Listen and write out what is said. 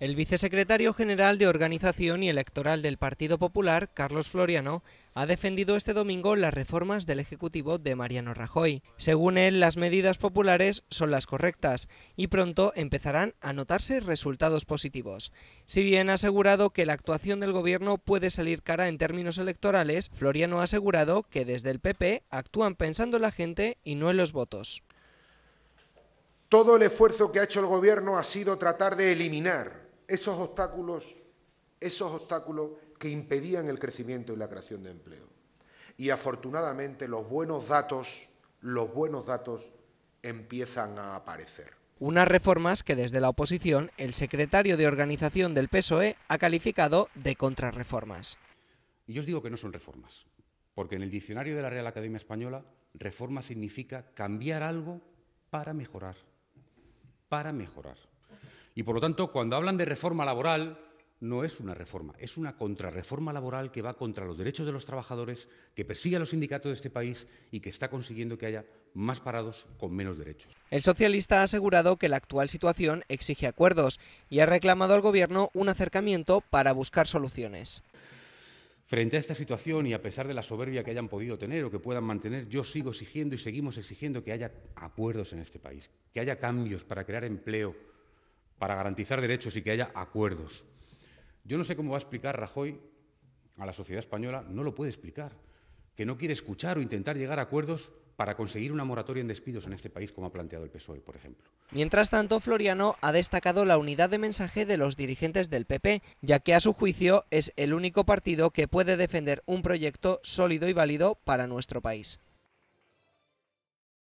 El vicesecretario general de Organización y Electoral del Partido Popular, Carlos Floriano, ha defendido este domingo las reformas del Ejecutivo de Mariano Rajoy. Según él, las medidas populares son las correctas y pronto empezarán a notarse resultados positivos. Si bien ha asegurado que la actuación del Gobierno puede salir cara en términos electorales, Floriano ha asegurado que desde el PP actúan pensando la gente y no en los votos. Todo el esfuerzo que ha hecho el Gobierno ha sido tratar de eliminar esos obstáculos, esos obstáculos que impedían el crecimiento y la creación de empleo. Y afortunadamente los buenos datos, los buenos datos empiezan a aparecer. Unas reformas que desde la oposición el secretario de organización del PSOE ha calificado de contrarreformas. Yo os digo que no son reformas, porque en el diccionario de la Real Academia Española reforma significa cambiar algo para mejorar, para mejorar. Y por lo tanto, cuando hablan de reforma laboral, no es una reforma, es una contrarreforma laboral que va contra los derechos de los trabajadores, que persigue a los sindicatos de este país y que está consiguiendo que haya más parados con menos derechos. El socialista ha asegurado que la actual situación exige acuerdos y ha reclamado al Gobierno un acercamiento para buscar soluciones. Frente a esta situación y a pesar de la soberbia que hayan podido tener o que puedan mantener, yo sigo exigiendo y seguimos exigiendo que haya acuerdos en este país, que haya cambios para crear empleo, para garantizar derechos y que haya acuerdos. Yo no sé cómo va a explicar Rajoy a la sociedad española, no lo puede explicar, que no quiere escuchar o intentar llegar a acuerdos para conseguir una moratoria en despidos en este país, como ha planteado el PSOE, por ejemplo. Mientras tanto, Floriano ha destacado la unidad de mensaje de los dirigentes del PP, ya que a su juicio es el único partido que puede defender un proyecto sólido y válido para nuestro país.